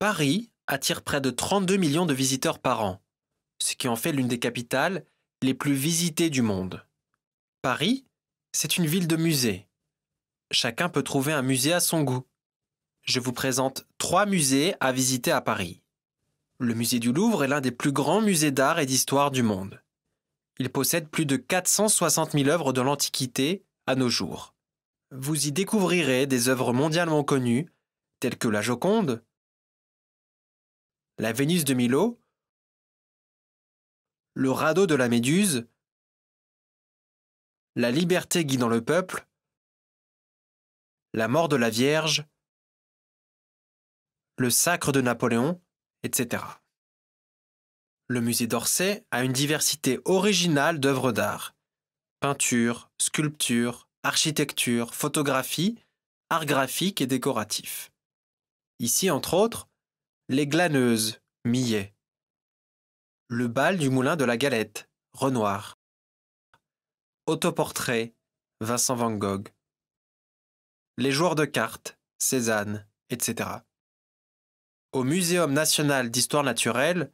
Paris attire près de 32 millions de visiteurs par an, ce qui en fait l'une des capitales les plus visitées du monde. Paris, c'est une ville de musées. Chacun peut trouver un musée à son goût. Je vous présente trois musées à visiter à Paris. Le musée du Louvre est l'un des plus grands musées d'art et d'histoire du monde. Il possède plus de 460 000 œuvres de l'Antiquité à nos jours. Vous y découvrirez des œuvres mondialement connues, telles que la Joconde, la Vénus de Milo, le radeau de la Méduse, la liberté guidant le peuple, la mort de la Vierge, le sacre de Napoléon, etc. Le musée d'Orsay a une diversité originale d'œuvres d'art peinture, sculpture, architecture, photographie, art graphique et décoratif. Ici, entre autres, les Glaneuses, Millet. Le bal du moulin de la Galette, Renoir. Autoportrait, Vincent Van Gogh. Les joueurs de cartes, Cézanne, etc. Au Muséum national d'histoire naturelle,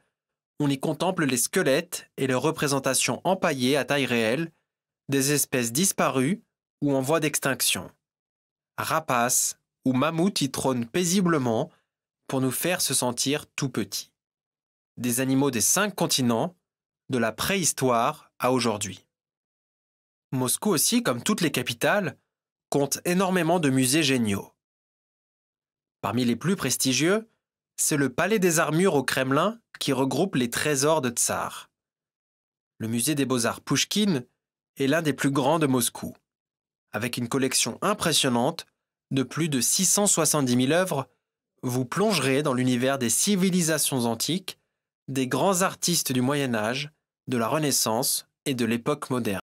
on y contemple les squelettes et leurs représentations empaillées à taille réelle des espèces disparues ou en voie d'extinction. Rapaces ou mammouths y trônent paisiblement pour nous faire se sentir tout petits. Des animaux des cinq continents, de la préhistoire à aujourd'hui. Moscou aussi, comme toutes les capitales, compte énormément de musées géniaux. Parmi les plus prestigieux, c'est le Palais des Armures au Kremlin qui regroupe les trésors de Tsar. Le musée des beaux-arts Pouchkine est l'un des plus grands de Moscou, avec une collection impressionnante de plus de 670 000 œuvres vous plongerez dans l'univers des civilisations antiques, des grands artistes du Moyen Âge, de la Renaissance et de l'époque moderne.